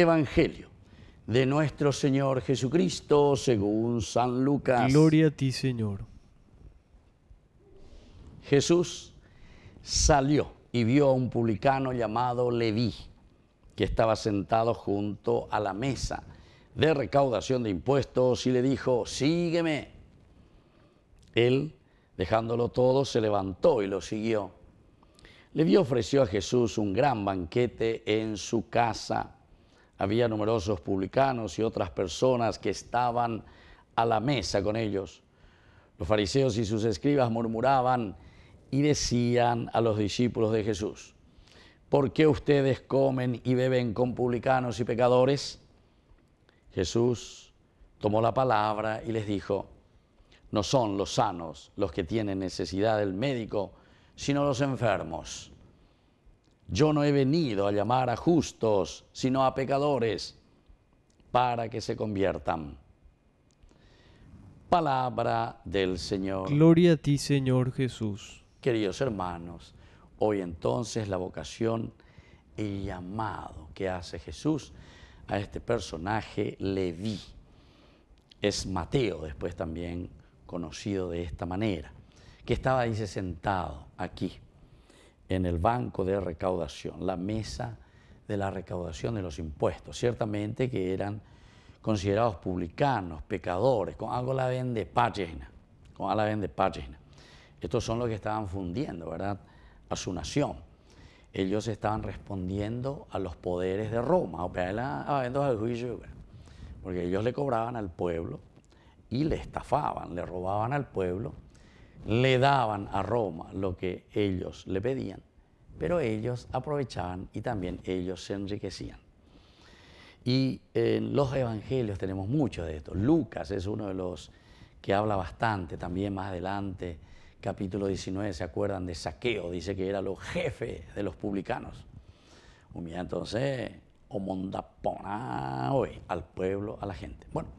Evangelio de nuestro Señor Jesucristo según San Lucas. Gloria a ti, Señor. Jesús salió y vio a un publicano llamado Leví, que estaba sentado junto a la mesa de recaudación de impuestos y le dijo, sígueme. Él, dejándolo todo, se levantó y lo siguió. Leví ofreció a Jesús un gran banquete en su casa había numerosos publicanos y otras personas que estaban a la mesa con ellos. Los fariseos y sus escribas murmuraban y decían a los discípulos de Jesús, ¿por qué ustedes comen y beben con publicanos y pecadores? Jesús tomó la palabra y les dijo, no son los sanos los que tienen necesidad del médico, sino los enfermos. Yo no he venido a llamar a justos, sino a pecadores, para que se conviertan. Palabra del Señor. Gloria a ti, Señor Jesús. Queridos hermanos, hoy entonces la vocación, el llamado que hace Jesús a este personaje, le di. Es Mateo después también conocido de esta manera, que estaba, ahí sentado aquí en el banco de recaudación, la mesa de la recaudación de los impuestos. Ciertamente que eran considerados publicanos, pecadores, con algo la ven de página, con algo la ven de página. Estos son los que estaban fundiendo, ¿verdad?, a su nación. Ellos estaban respondiendo a los poderes de Roma, porque ellos le cobraban al pueblo y le estafaban, le robaban al pueblo le daban a Roma lo que ellos le pedían, pero ellos aprovechaban y también ellos se enriquecían. Y en los evangelios tenemos mucho de esto. Lucas es uno de los que habla bastante también más adelante, capítulo 19, ¿se acuerdan de Saqueo? Dice que era los jefe de los publicanos. entonces, omondapona hoy al pueblo, a la gente. Bueno,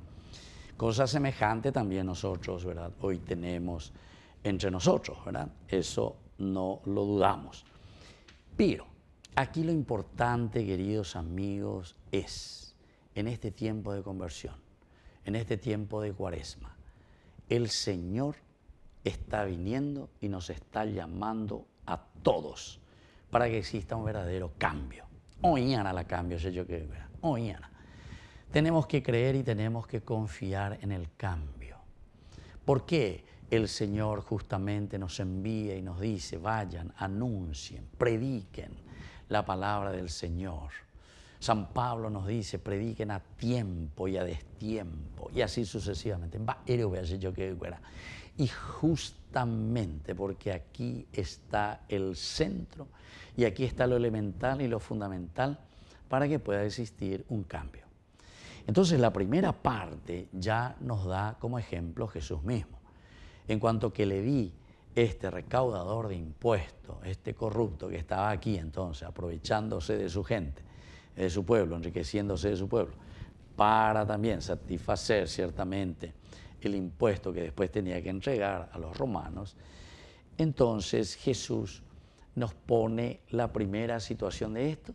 cosa semejante también nosotros, ¿verdad? Hoy tenemos entre nosotros, ¿verdad? Eso no lo dudamos. Pero aquí lo importante, queridos amigos, es en este tiempo de conversión, en este tiempo de cuaresma, el Señor está viniendo y nos está llamando a todos para que exista un verdadero cambio. Oñana la cambio, sé yo que Oñana. Tenemos que creer y tenemos que confiar en el cambio. ¿Por qué? el Señor justamente nos envía y nos dice, vayan, anuncien, prediquen la palabra del Señor. San Pablo nos dice, prediquen a tiempo y a destiempo, y así sucesivamente. Y justamente porque aquí está el centro y aquí está lo elemental y lo fundamental para que pueda existir un cambio. Entonces la primera parte ya nos da como ejemplo Jesús mismo en cuanto que le vi este recaudador de impuestos, este corrupto que estaba aquí entonces, aprovechándose de su gente, de su pueblo, enriqueciéndose de su pueblo, para también satisfacer ciertamente el impuesto que después tenía que entregar a los romanos, entonces Jesús nos pone la primera situación de esto,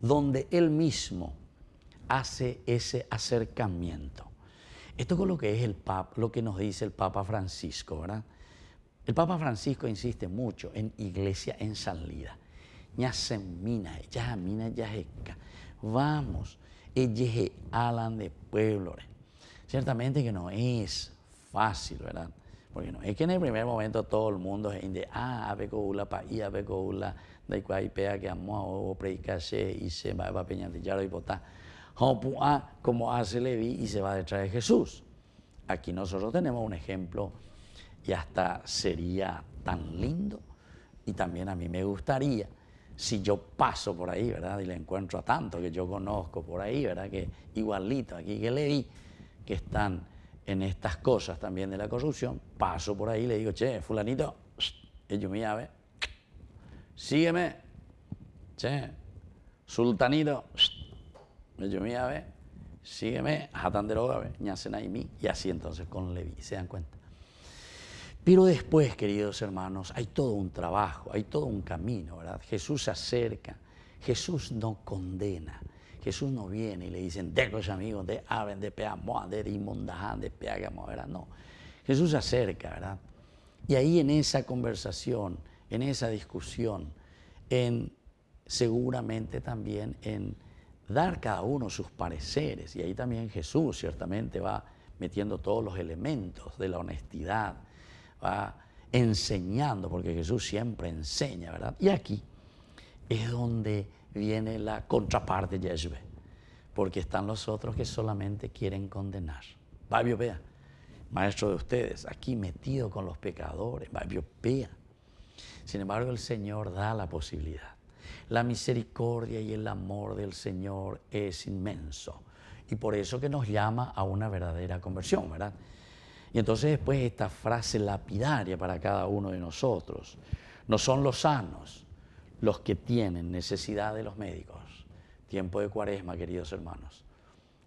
donde Él mismo hace ese acercamiento. Esto es lo que es el pap, lo que nos dice el Papa Francisco, ¿verdad? El Papa Francisco insiste mucho en iglesia en salida. Ya ya ya ya seca. Vamos, Eyeje Alan de pueblo. Ciertamente que no es fácil, ¿verdad? Porque no es que en el primer momento todo el mundo es de ah, la paí, apecoula, da pea que amo a predicarse y se va a peñar y votar. Ah, como hace Levi y se va detrás de Jesús. Aquí nosotros tenemos un ejemplo y hasta sería tan lindo y también a mí me gustaría si yo paso por ahí, ¿verdad? Y le encuentro a tanto que yo conozco por ahí, ¿verdad? Que igualito aquí que Levi que están en estas cosas también de la corrupción, paso por ahí y le digo, che, fulanito, ellos mi llave, sígueme, che, sultanito, me dijo, mira, ve, sígueme, y mí, y así entonces con Levi, se dan cuenta. Pero después, queridos hermanos, hay todo un trabajo, hay todo un camino, ¿verdad? Jesús se acerca, Jesús no condena, Jesús no viene y le dicen, decos amigos, de Aven, de Peamoa, de Dimondahan, de Peagamo, ¿verdad? No, Jesús se acerca, ¿verdad? Y ahí en esa conversación, en esa discusión, en seguramente también en dar cada uno sus pareceres. Y ahí también Jesús ciertamente va metiendo todos los elementos de la honestidad, va enseñando, porque Jesús siempre enseña, ¿verdad? Y aquí es donde viene la contraparte de Yeshua, porque están los otros que solamente quieren condenar. Babio Pea, maestro de ustedes, aquí metido con los pecadores, Babio Sin embargo, el Señor da la posibilidad. La misericordia y el amor del Señor es inmenso. Y por eso que nos llama a una verdadera conversión, ¿verdad? Y entonces después esta frase lapidaria para cada uno de nosotros. No son los sanos los que tienen necesidad de los médicos. Tiempo de cuaresma, queridos hermanos.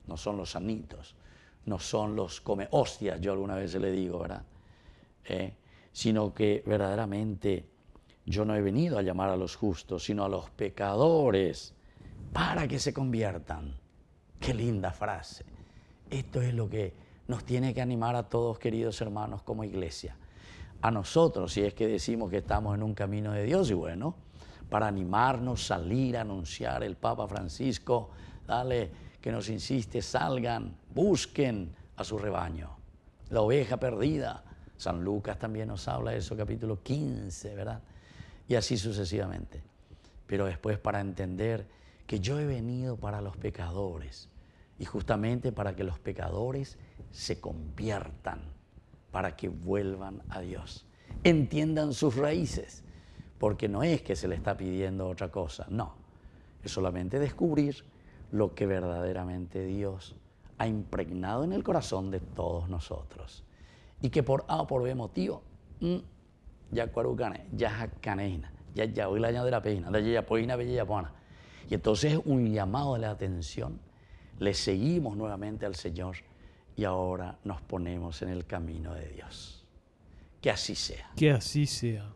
No son los sanitos, no son los come hostias, yo alguna vez se le digo, ¿verdad? Eh, sino que verdaderamente yo no he venido a llamar a los justos, sino a los pecadores para que se conviertan. Qué linda frase. Esto es lo que nos tiene que animar a todos, queridos hermanos, como iglesia. A nosotros, si es que decimos que estamos en un camino de Dios, y bueno, para animarnos, salir a anunciar el Papa Francisco, dale, que nos insiste, salgan, busquen a su rebaño. La oveja perdida. San Lucas también nos habla de eso, capítulo 15, ¿verdad? y así sucesivamente. Pero después para entender que yo he venido para los pecadores y justamente para que los pecadores se conviertan, para que vuelvan a Dios, entiendan sus raíces, porque no es que se le está pidiendo otra cosa, no, es solamente descubrir lo que verdaderamente Dios ha impregnado en el corazón de todos nosotros y que por A o por B motivo mm, ya ya ya ya ya de la peina, de yayapoina, poana. Y entonces un llamado de la atención. Le seguimos nuevamente al Señor y ahora nos ponemos en el camino de Dios. Que así sea. Que así sea.